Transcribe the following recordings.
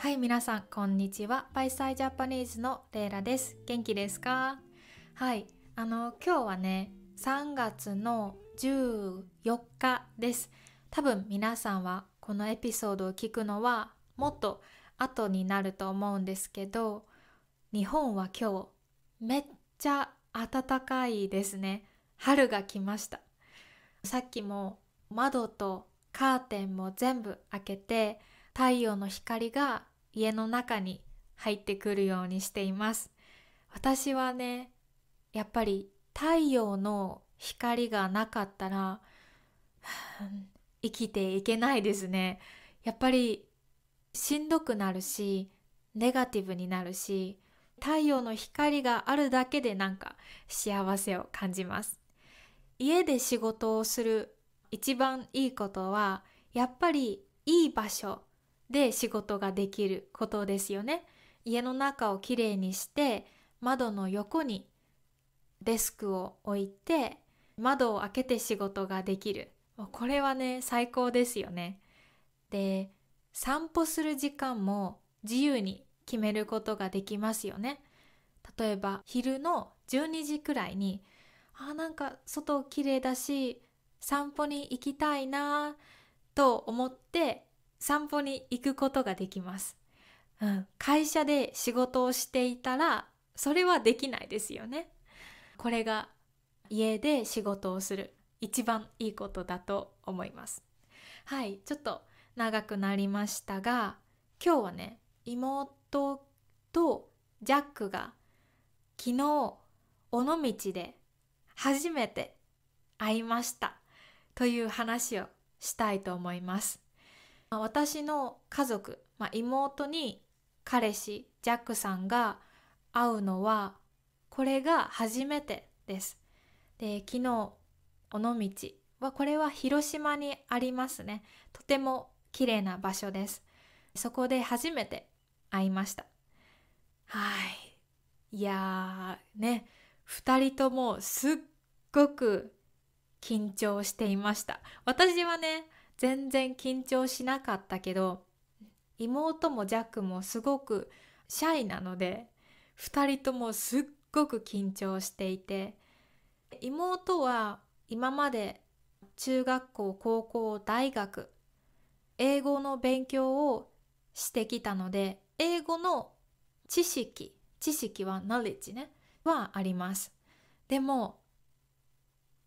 はい、皆さん、こんにちは。バイサイジャパニーズのレイラです。元気ですかはい、あの、今日はね、3月の14日です。多分皆さんはこのエピソードを聞くのはもっと後になると思うんですけど、日本は今日めっちゃ暖かいですね。春が来ました。さっきも窓とカーテンも全部開けて、太陽の光が家の中に入ってくるようにしています私はねやっぱり太陽の光がなかったら生きていけないですねやっぱりしんどくなるしネガティブになるし太陽の光があるだけでなんか幸せを感じます家で仕事をする一番いいことはやっぱりいい場所で仕事ができることですよね。家の中をきれいにして窓の横にデスクを置いて窓を開けて仕事ができるこれはね最高ですよね。で散歩する時間も自由に決めることができますよね。例えば昼の12時くらいにあなんか外綺麗だし散歩に行きたいなと思って散歩に行くことができます。うん、会社で仕事をしていたらそれはできないですよね。これが家で仕事をする一番いいことだと思います。はい、ちょっと長くなりましたが今日はね妹とジャックが昨日尾道で初めて会いましたという話をしたいと思います。私の家族、まあ、妹に彼氏ジャックさんが会うのはこれが初めてです。で昨日尾道はこれは広島にありますねとても綺麗な場所ですそこで初めて会いましたはいいやーね2人ともすっごく緊張していました私はね全然緊張しなかったけど妹もジャックもすごくシャイなので2人ともすっごく緊張していて妹は今まで中学校高校大学英語の勉強をしてきたので英語の知識知識はナレッジねはありますでも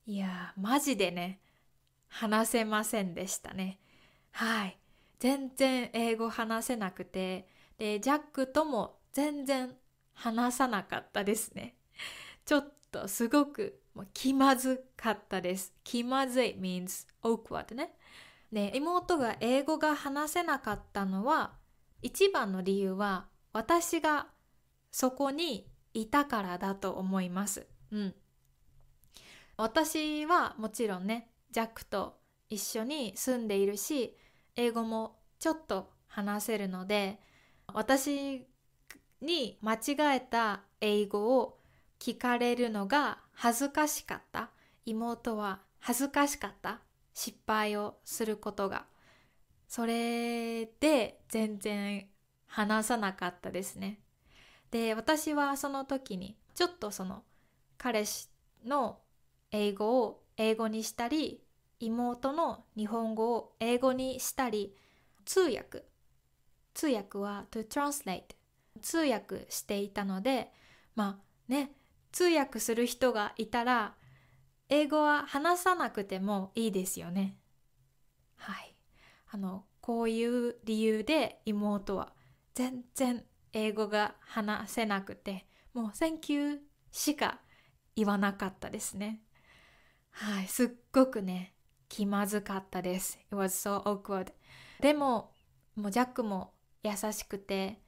いやマジでね話せませんでしたね。はい。全然英語話せなくて、で、ジャックとも全然話さなかったですね。ちょっとすごく気まずかったです。気まずい means awkward ね。で、妹が英語が話せなかったのは、一番の理由は私がそこにいたからだと思います。うん。私はもちろんねジャックと一緒に住んでいるし英語もちょっと話せるので私に間違えた英語を聞かれるのが恥ずかしかった妹は恥ずかしかった失敗をすることがそれで全然話さなかったですねで私はその時にちょっとその彼氏の英語を英語にしたり妹の日本語を英語にしたり通訳通訳は to translate 通訳していたのでまあね通訳する人がいたら英語は話さなくてもいいですよね。はい、あのこういう理由で妹は全然英語が話せなくてもう「Thank you」しか言わなかったですね。はい、すっごくね、気まずかったです。It was so awkward. でも、もうジャックも優しくて、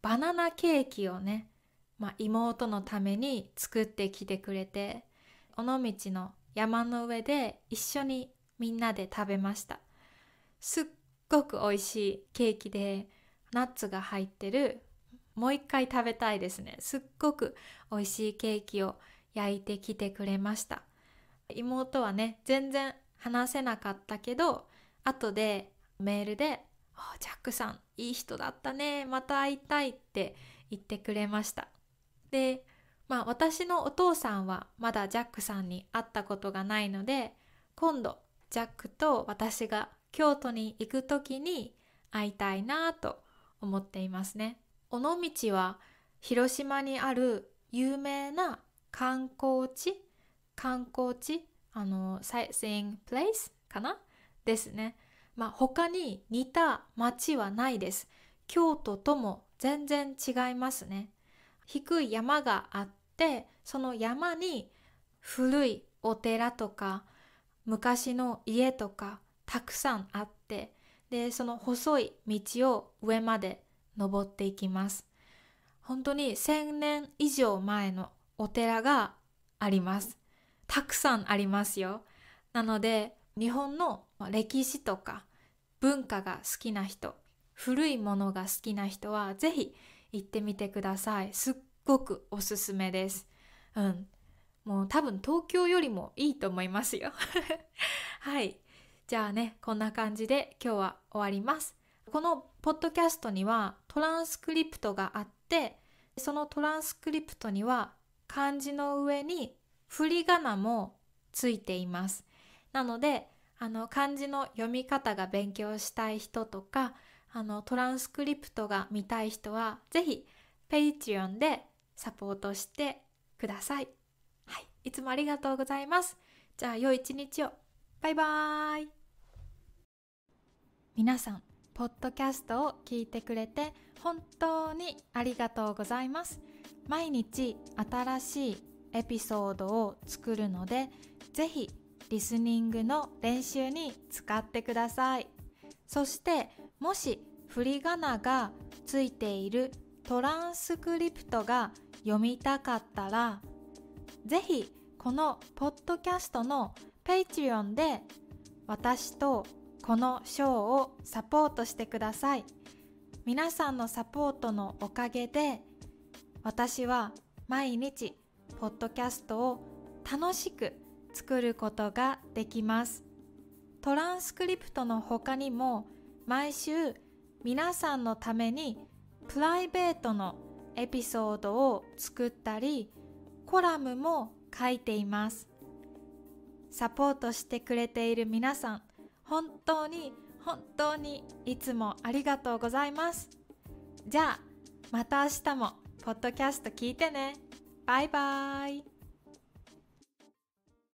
バナナケーキをね、まあ、妹のために作ってきてくれて、尾道の山の上で一緒にみんなで食べました。すっごく美味しいケーキで、ナッツが入ってる、もう一回食べたいですね。すっごく美味しいケーキを焼いてきてくれました。妹はね全然話せなかったけど後でメールで「ジャックさんいい人だったねまた会いたい」って言ってくれましたでまあ私のお父さんはまだジャックさんに会ったことがないので今度ジャックと私が京都に行く時に会いたいなと思っていますね尾道は広島にある有名な観光地観光地あの s イ g プレイスかなですね。まあ、他に似た町はないです。京都とも全然違いますね。低い山があってその山に古いお寺とか昔の家とかたくさんあってでその細い道を上まで登っていきます本当に1000年以上前のお寺がありますたくさんありますよ。なので日本の歴史とか文化が好きな人古いものが好きな人はぜひ行ってみてください。すっごくおすすめです。うん、もう多分東京よりもいいと思いますよ。はい。じゃあね、こんな感じで今日は終わります。このポッドキャストにはトランスクリプトがあって、そのトランスクリプトには漢字の上に振り仮名もついています。なのであの漢字の読み方が勉強したい人とかあのトランスクリプトが見たい人は是非 Patreon でサポートしてください。はい、いつもありがとうございます。じゃあ良い一日を。バイバーイ。皆さん、ポッドキャストを聞いてくれて本当にありがとうございます。毎日新しいエピソードを作るので、ぜひリスニングの練習に使ってください。そしてもし振り仮名がついているトランスクリプトが読みたかったら、ぜひこのポッドキャストの Patreon で私とこの賞をサポートしてください。皆さんのサポートのおかげで私は毎日ポッドキャストを楽しく作ることができます。トランスクリプトの他にも毎週皆さんのためにプライベートのエピソードを作ったりコラムも書いています。サポートしてくれている皆さん本当に本当にいつもありがとうございます。じゃあまた明日もポッドキャスト聞いてね。バイバイ